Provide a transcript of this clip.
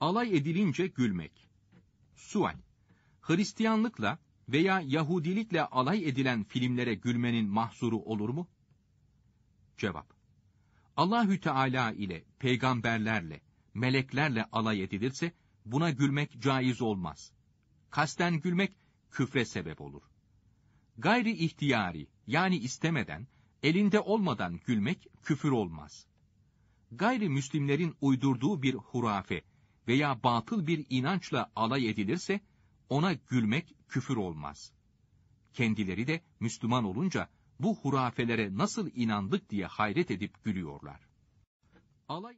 alay edilince gülmek. Sual. Hristiyanlıkla veya Yahudilikle alay edilen filmlere gülmenin mahzuru olur mu? Cevap. Allahü Teala ile peygamberlerle, meleklerle alay edilirse buna gülmek caiz olmaz. Kasten gülmek küfre sebep olur. Gayri ihtiyari yani istemeden, elinde olmadan gülmek küfür olmaz. Gayri Gayrimüslimlerin uydurduğu bir hurafe veya batıl bir inançla alay edilirse ona gülmek küfür olmaz. Kendileri de Müslüman olunca bu hurafelere nasıl inandık diye hayret edip gülüyorlar. Alay